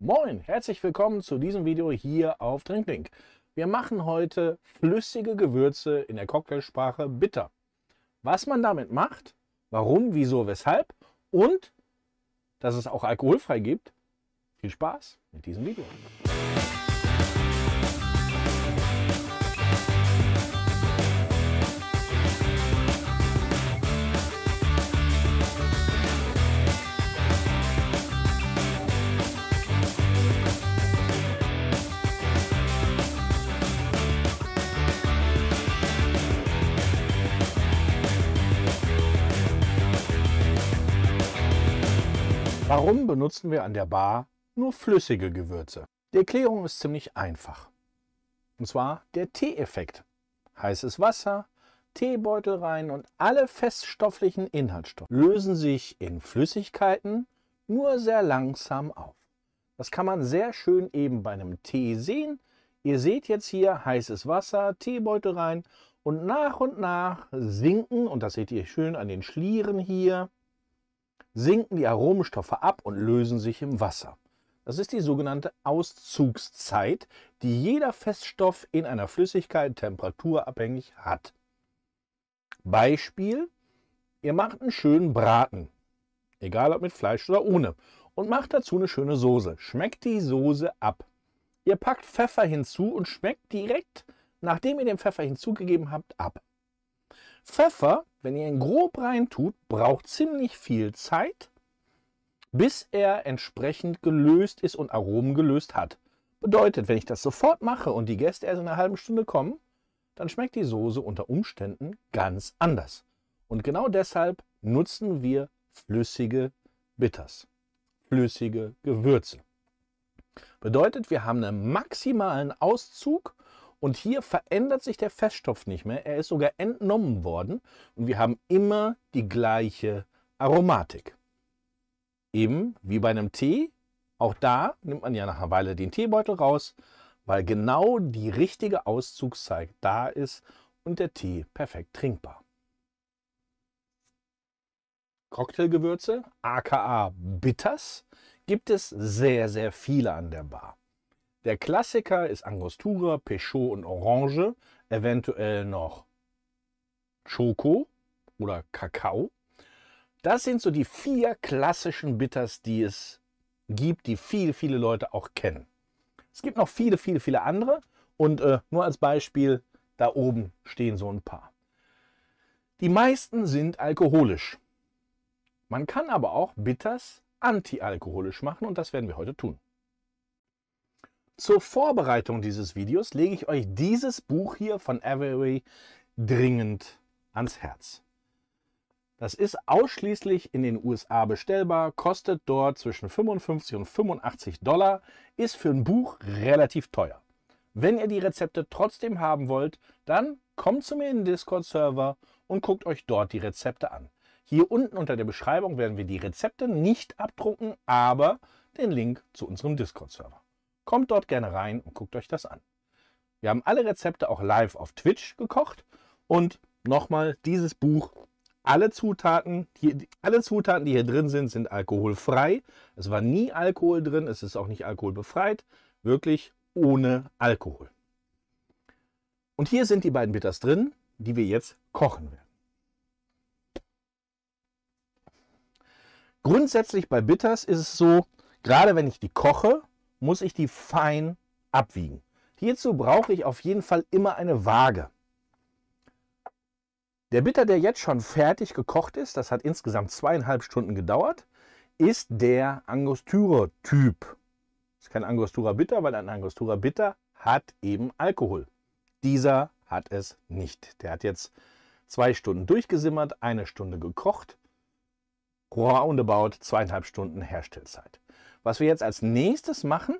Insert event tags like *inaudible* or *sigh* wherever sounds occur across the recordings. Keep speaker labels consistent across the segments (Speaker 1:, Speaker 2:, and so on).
Speaker 1: Moin, herzlich willkommen zu diesem Video hier auf Drinklink. Wir machen heute flüssige Gewürze in der Cocktailsprache bitter. Was man damit macht, warum, wieso, weshalb und dass es auch alkoholfrei gibt. Viel Spaß mit diesem Video. Warum benutzen wir an der Bar nur flüssige Gewürze? Die Erklärung ist ziemlich einfach. Und zwar der Tee-Effekt. Heißes Wasser, Teebeutel rein und alle feststofflichen Inhaltsstoffe lösen sich in Flüssigkeiten nur sehr langsam auf. Das kann man sehr schön eben bei einem Tee sehen. Ihr seht jetzt hier heißes Wasser, Teebeutel rein und nach und nach sinken, und das seht ihr schön an den Schlieren hier, sinken die Aromstoffe ab und lösen sich im Wasser. Das ist die sogenannte Auszugszeit, die jeder Feststoff in einer Flüssigkeit temperaturabhängig hat. Beispiel, ihr macht einen schönen Braten, egal ob mit Fleisch oder ohne, und macht dazu eine schöne Soße. Schmeckt die Soße ab. Ihr packt Pfeffer hinzu und schmeckt direkt, nachdem ihr den Pfeffer hinzugegeben habt, ab. Pfeffer, wenn ihr ihn grob reintut, braucht ziemlich viel Zeit, bis er entsprechend gelöst ist und Aromen gelöst hat. Bedeutet, wenn ich das sofort mache und die Gäste erst in einer halben Stunde kommen, dann schmeckt die Soße unter Umständen ganz anders. Und genau deshalb nutzen wir flüssige Bitters, flüssige Gewürze. Bedeutet, wir haben einen maximalen Auszug und hier verändert sich der Feststoff nicht mehr. Er ist sogar entnommen worden. Und wir haben immer die gleiche Aromatik. Eben wie bei einem Tee. Auch da nimmt man ja nach einer Weile den Teebeutel raus, weil genau die richtige Auszugszeit da ist und der Tee perfekt trinkbar. Cocktailgewürze, aka Bitters, gibt es sehr, sehr viele an der Bar. Der Klassiker ist Angostura, Peugeot und Orange, eventuell noch Choco oder Kakao. Das sind so die vier klassischen Bitters, die es gibt, die viele, viele Leute auch kennen. Es gibt noch viele, viele, viele andere und äh, nur als Beispiel, da oben stehen so ein paar. Die meisten sind alkoholisch. Man kann aber auch Bitters antialkoholisch machen und das werden wir heute tun. Zur Vorbereitung dieses Videos lege ich euch dieses Buch hier von Avery dringend ans Herz. Das ist ausschließlich in den USA bestellbar, kostet dort zwischen 55 und 85 Dollar, ist für ein Buch relativ teuer. Wenn ihr die Rezepte trotzdem haben wollt, dann kommt zu mir in den Discord-Server und guckt euch dort die Rezepte an. Hier unten unter der Beschreibung werden wir die Rezepte nicht abdrucken, aber den Link zu unserem Discord-Server. Kommt dort gerne rein und guckt euch das an. Wir haben alle Rezepte auch live auf Twitch gekocht und nochmal dieses Buch. Alle Zutaten, hier, alle Zutaten, die hier drin sind, sind alkoholfrei. Es war nie Alkohol drin, es ist auch nicht alkoholbefreit. Wirklich ohne Alkohol. Und hier sind die beiden Bitters drin, die wir jetzt kochen werden. Grundsätzlich bei Bitters ist es so, gerade wenn ich die koche, muss ich die fein abwiegen. Hierzu brauche ich auf jeden Fall immer eine Waage. Der Bitter, der jetzt schon fertig gekocht ist, das hat insgesamt zweieinhalb Stunden gedauert, ist der Angostura-Typ. Das ist kein Angostura Bitter, weil ein Angostura Bitter hat eben Alkohol. Dieser hat es nicht. Der hat jetzt zwei Stunden durchgesimmert, eine Stunde gekocht roundabout zweieinhalb Stunden Herstellzeit. Was wir jetzt als nächstes machen,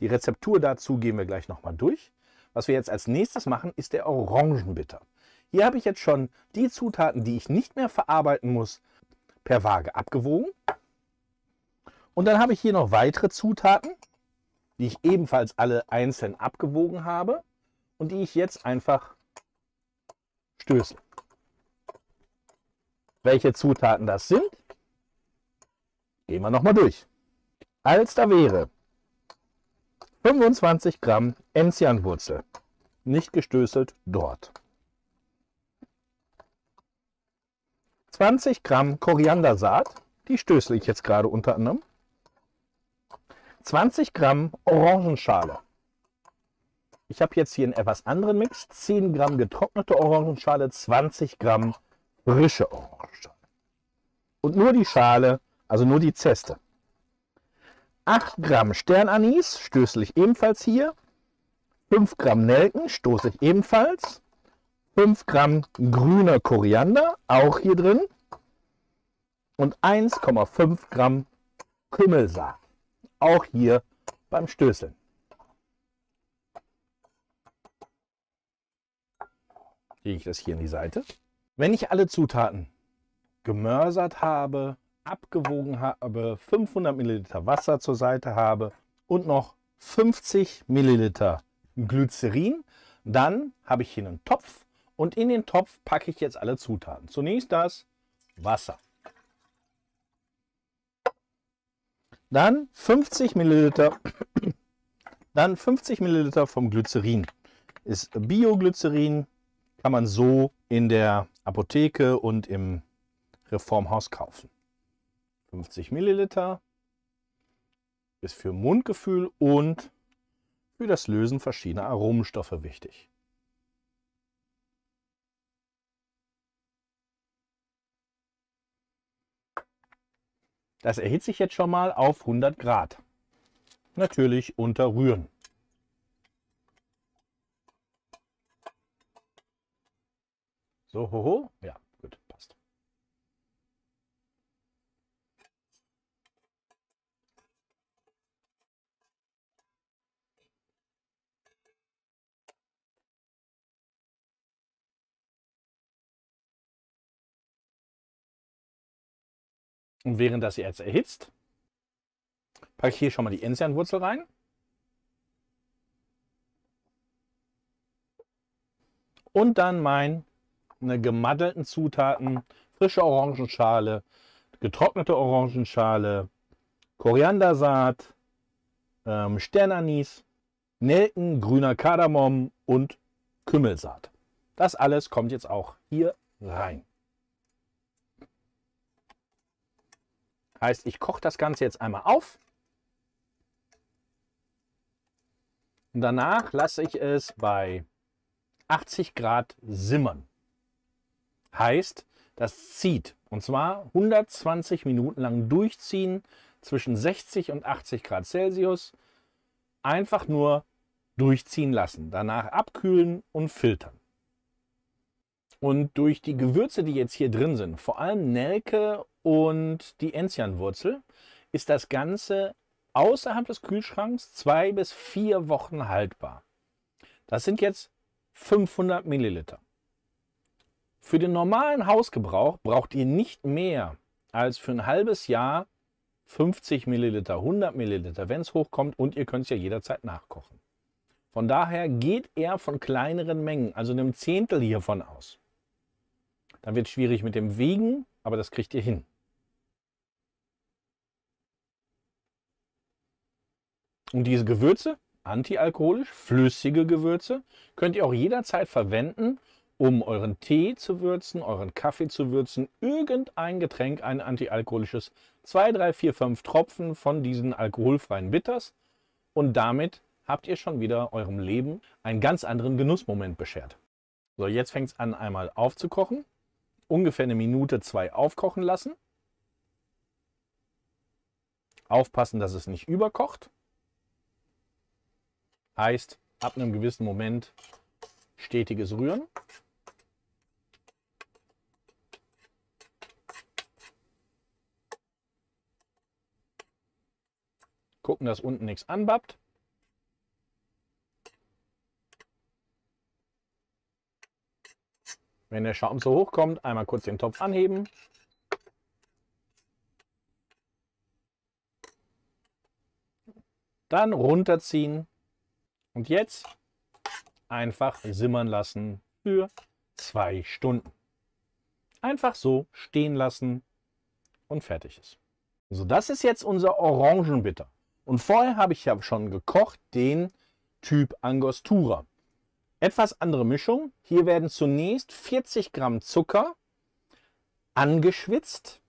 Speaker 1: die Rezeptur dazu gehen wir gleich nochmal durch. Was wir jetzt als nächstes machen, ist der Orangenbitter. Hier habe ich jetzt schon die Zutaten, die ich nicht mehr verarbeiten muss, per Waage abgewogen. Und dann habe ich hier noch weitere Zutaten, die ich ebenfalls alle einzeln abgewogen habe und die ich jetzt einfach stöße. Welche Zutaten das sind, Gehen wir nochmal durch. Als da wäre 25 Gramm Enzianwurzel, nicht gestößelt, dort. 20 Gramm Koriandersaat, die stößle ich jetzt gerade unter anderem. 20 Gramm Orangenschale. Ich habe jetzt hier einen etwas anderen Mix. 10 Gramm getrocknete Orangenschale, 20 Gramm frische Orangenschale. Und nur die Schale also nur die Zeste. 8 Gramm Sternanis stößle ich ebenfalls hier. 5 Gramm Nelken stoße ich ebenfalls. 5 Gramm grüner Koriander auch hier drin. Und 1,5 Gramm Kümmelsaft auch hier beim Stößeln. Lege ich das hier in die Seite. Wenn ich alle Zutaten gemörsert habe, abgewogen habe, 500 Milliliter Wasser zur Seite habe und noch 50 Milliliter Glycerin. Dann habe ich hier einen Topf und in den Topf packe ich jetzt alle Zutaten. Zunächst das Wasser. Dann 50 Milliliter, *coughs* dann 50 Milliliter vom Glycerin. Ist Bioglycerin, kann man so in der Apotheke und im Reformhaus kaufen. 50 Milliliter. Ist für Mundgefühl und für das Lösen verschiedener Aromenstoffe wichtig. Das erhitzt sich jetzt schon mal auf 100 Grad. Natürlich unter Rühren. So, hoho, ho. ja. Und während das jetzt erhitzt, packe ich hier schon mal die Enzianwurzel rein. Und dann meine gemaddelten Zutaten, frische Orangenschale, getrocknete Orangenschale, Koriandersaat, ähm, Sternanis, Nelken, grüner Kardamom und Kümmelsaat. Das alles kommt jetzt auch hier rein. Heißt, ich koche das Ganze jetzt einmal auf. Und danach lasse ich es bei 80 Grad simmern. Heißt, das zieht. Und zwar 120 Minuten lang durchziehen zwischen 60 und 80 Grad Celsius. Einfach nur durchziehen lassen. Danach abkühlen und filtern. Und durch die Gewürze, die jetzt hier drin sind, vor allem Nelke und die Enzianwurzel, ist das Ganze außerhalb des Kühlschranks zwei bis vier Wochen haltbar. Das sind jetzt 500 Milliliter. Für den normalen Hausgebrauch braucht ihr nicht mehr als für ein halbes Jahr 50 Milliliter, 100 Milliliter, wenn es hochkommt und ihr könnt es ja jederzeit nachkochen. Von daher geht er von kleineren Mengen, also einem Zehntel hiervon aus. Dann wird es schwierig mit dem Wiegen, aber das kriegt ihr hin. Und diese Gewürze, antialkoholisch, flüssige Gewürze, könnt ihr auch jederzeit verwenden, um euren Tee zu würzen, euren Kaffee zu würzen, irgendein Getränk, ein antialkoholisches, 2, 3, 4, 5 Tropfen von diesen alkoholfreien Bitters und damit habt ihr schon wieder eurem Leben einen ganz anderen Genussmoment beschert. So, jetzt fängt es an, einmal aufzukochen. Ungefähr eine Minute, zwei aufkochen lassen. Aufpassen, dass es nicht überkocht. Heißt, ab einem gewissen Moment stetiges Rühren. Gucken, dass unten nichts anbappt. Wenn der Schaum so hoch kommt, einmal kurz den Topf anheben. Dann runterziehen und jetzt einfach simmern lassen für zwei Stunden. Einfach so stehen lassen und fertig ist. So, das ist jetzt unser Orangenbitter. Und vorher habe ich ja schon gekocht den Typ Angostura. Etwas andere Mischung. Hier werden zunächst 40 Gramm Zucker angeschwitzt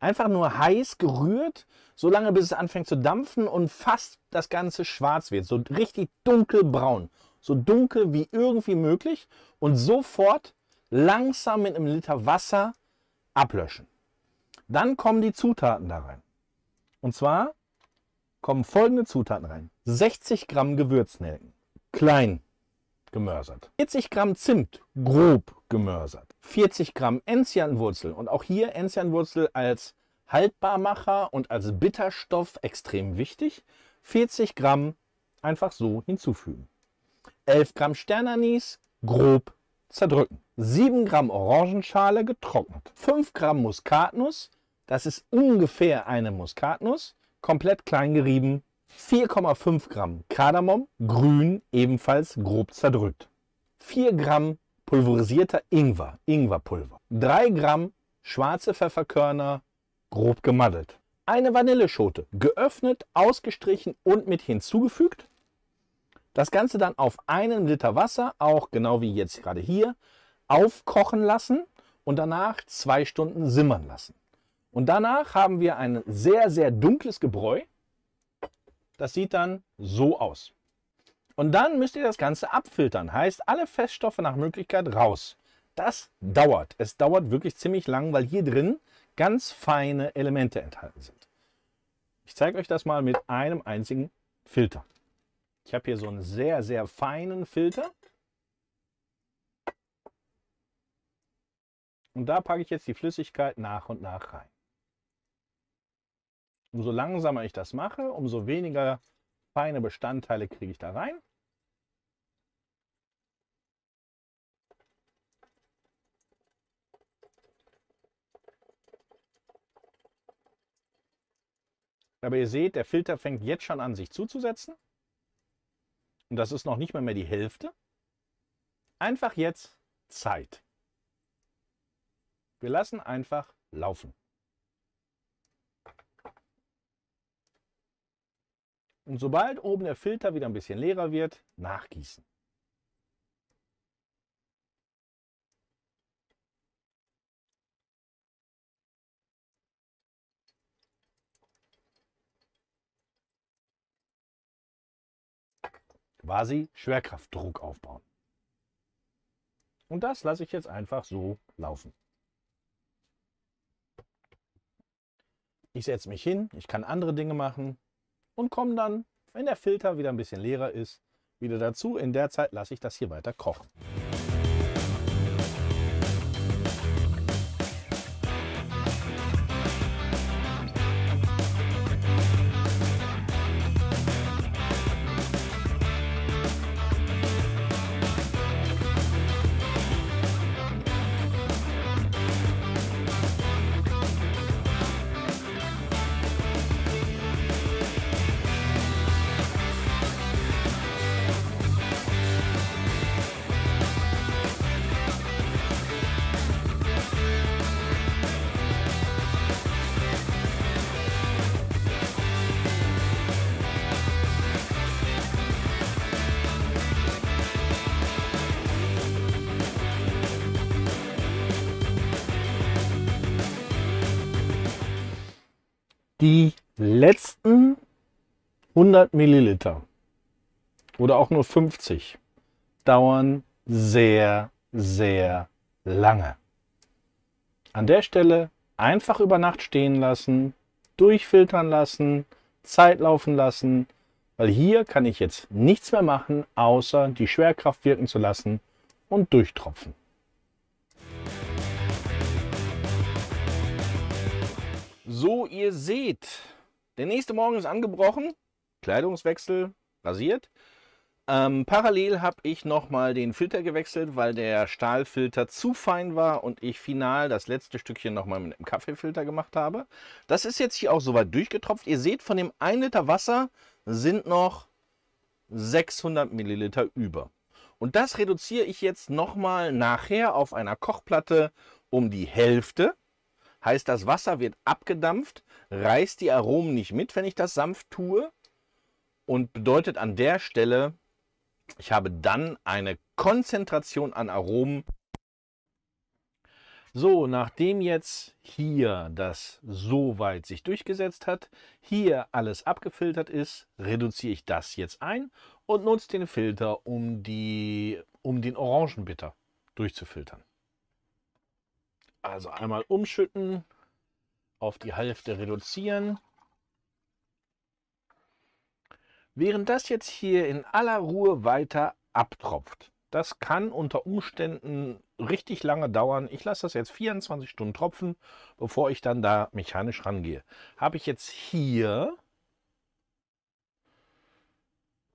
Speaker 1: Einfach nur heiß gerührt, so lange bis es anfängt zu dampfen und fast das Ganze schwarz wird. So richtig dunkelbraun. So dunkel wie irgendwie möglich. Und sofort langsam mit einem Liter Wasser ablöschen. Dann kommen die Zutaten da rein. Und zwar kommen folgende Zutaten rein. 60 Gramm Gewürznelken. Klein gemörsert. 40 Gramm Zimt, grob gemörsert. 40 Gramm Enzianwurzel und auch hier Enzianwurzel als Haltbarmacher und als Bitterstoff extrem wichtig. 40 Gramm einfach so hinzufügen. 11 Gramm Sternanis, grob zerdrücken. 7 Gramm Orangenschale getrocknet. 5 Gramm Muskatnuss, das ist ungefähr eine Muskatnuss, komplett klein gerieben 4,5 Gramm Kardamom, grün, ebenfalls grob zerdrückt. 4 Gramm pulverisierter Ingwer, Ingwerpulver. 3 Gramm schwarze Pfefferkörner, grob gemaddelt. Eine Vanilleschote, geöffnet, ausgestrichen und mit hinzugefügt. Das Ganze dann auf einen Liter Wasser, auch genau wie jetzt gerade hier, aufkochen lassen und danach zwei Stunden simmern lassen. Und danach haben wir ein sehr, sehr dunkles Gebräu, das sieht dann so aus. Und dann müsst ihr das Ganze abfiltern. Heißt, alle Feststoffe nach Möglichkeit raus. Das dauert. Es dauert wirklich ziemlich lang, weil hier drin ganz feine Elemente enthalten sind. Ich zeige euch das mal mit einem einzigen Filter. Ich habe hier so einen sehr, sehr feinen Filter. Und da packe ich jetzt die Flüssigkeit nach und nach rein. Umso langsamer ich das mache, umso weniger feine Bestandteile kriege ich da rein. Aber ihr seht, der Filter fängt jetzt schon an, sich zuzusetzen. Und das ist noch nicht mal mehr die Hälfte. Einfach jetzt Zeit. Wir lassen einfach laufen. Und sobald oben der Filter wieder ein bisschen leerer wird, nachgießen. Quasi Schwerkraftdruck aufbauen. Und das lasse ich jetzt einfach so laufen. Ich setze mich hin, ich kann andere Dinge machen, und kommen dann, wenn der Filter wieder ein bisschen leerer ist, wieder dazu. In der Zeit lasse ich das hier weiter kochen. die letzten 100 Milliliter oder auch nur 50 dauern sehr, sehr lange. An der Stelle einfach über Nacht stehen lassen, durchfiltern lassen, Zeit laufen lassen, weil hier kann ich jetzt nichts mehr machen, außer die Schwerkraft wirken zu lassen und durchtropfen. So, ihr seht, der nächste Morgen ist angebrochen, Kleidungswechsel rasiert. Ähm, parallel habe ich nochmal den Filter gewechselt, weil der Stahlfilter zu fein war und ich final das letzte Stückchen nochmal mit dem Kaffeefilter gemacht habe. Das ist jetzt hier auch soweit durchgetropft. Ihr seht, von dem 1 Liter Wasser sind noch 600 Milliliter über. Und das reduziere ich jetzt nochmal nachher auf einer Kochplatte um die Hälfte. Heißt, das Wasser wird abgedampft, reißt die Aromen nicht mit, wenn ich das sanft tue. Und bedeutet an der Stelle, ich habe dann eine Konzentration an Aromen. So, nachdem jetzt hier das soweit sich durchgesetzt hat, hier alles abgefiltert ist, reduziere ich das jetzt ein und nutze den Filter, um, die, um den Orangenbitter durchzufiltern. Also einmal umschütten, auf die Hälfte reduzieren. Während das jetzt hier in aller Ruhe weiter abtropft, das kann unter Umständen richtig lange dauern. Ich lasse das jetzt 24 Stunden tropfen, bevor ich dann da mechanisch rangehe. Habe ich jetzt hier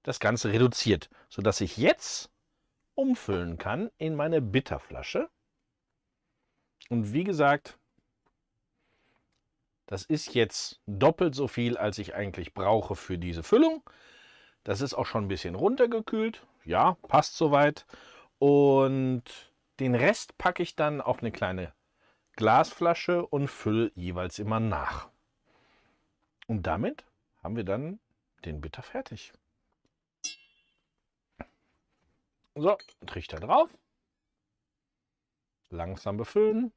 Speaker 1: das Ganze reduziert, sodass ich jetzt umfüllen kann in meine Bitterflasche. Und wie gesagt, das ist jetzt doppelt so viel, als ich eigentlich brauche für diese Füllung. Das ist auch schon ein bisschen runtergekühlt. Ja, passt soweit. Und den Rest packe ich dann auf eine kleine Glasflasche und fülle jeweils immer nach. Und damit haben wir dann den Bitter fertig. So, Trichter drauf langsam befüllen.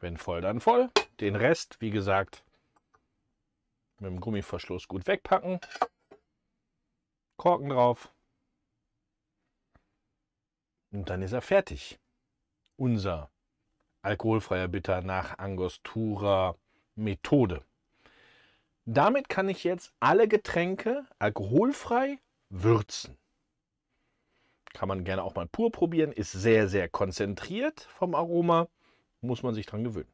Speaker 1: Wenn voll, dann voll. Den Rest, wie gesagt, mit dem Gummiverschluss gut wegpacken. Korken drauf. Und dann ist er fertig. Unser alkoholfreier Bitter nach Angostura Methode. Damit kann ich jetzt alle Getränke alkoholfrei würzen. Kann man gerne auch mal pur probieren, ist sehr, sehr konzentriert vom Aroma, muss man sich dran gewöhnen.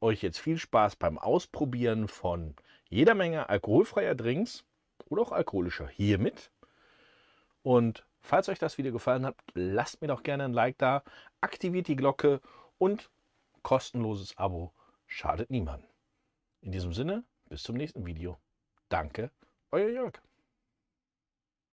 Speaker 1: Euch jetzt viel Spaß beim Ausprobieren von jeder Menge alkoholfreier Drinks oder auch alkoholischer hiermit. Und falls euch das Video gefallen hat, lasst mir doch gerne ein Like da, aktiviert die Glocke und kostenloses Abo schadet niemandem. In diesem Sinne, bis zum nächsten Video. Danke, euer Jörg.